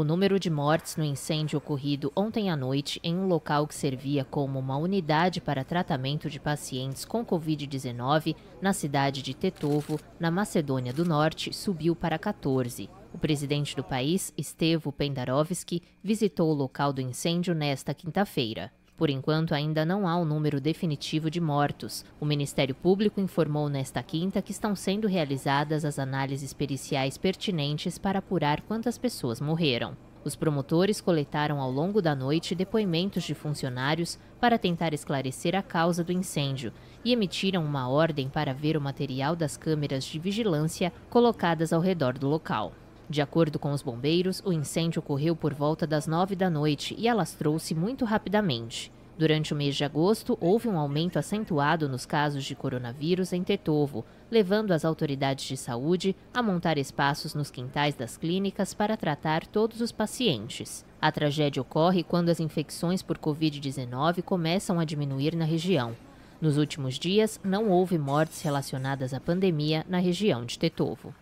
o número de mortes no incêndio ocorrido ontem à noite em um local que servia como uma unidade para tratamento de pacientes com Covid-19 na cidade de Tetovo, na Macedônia do Norte, subiu para 14. O presidente do país, Estevo Pendarovski, visitou o local do incêndio nesta quinta-feira. Por enquanto, ainda não há o um número definitivo de mortos. O Ministério Público informou nesta quinta que estão sendo realizadas as análises periciais pertinentes para apurar quantas pessoas morreram. Os promotores coletaram ao longo da noite depoimentos de funcionários para tentar esclarecer a causa do incêndio e emitiram uma ordem para ver o material das câmeras de vigilância colocadas ao redor do local. De acordo com os bombeiros, o incêndio ocorreu por volta das nove da noite e alastrou-se muito rapidamente. Durante o mês de agosto, houve um aumento acentuado nos casos de coronavírus em Tetovo, levando as autoridades de saúde a montar espaços nos quintais das clínicas para tratar todos os pacientes. A tragédia ocorre quando as infecções por Covid-19 começam a diminuir na região. Nos últimos dias, não houve mortes relacionadas à pandemia na região de Tetovo.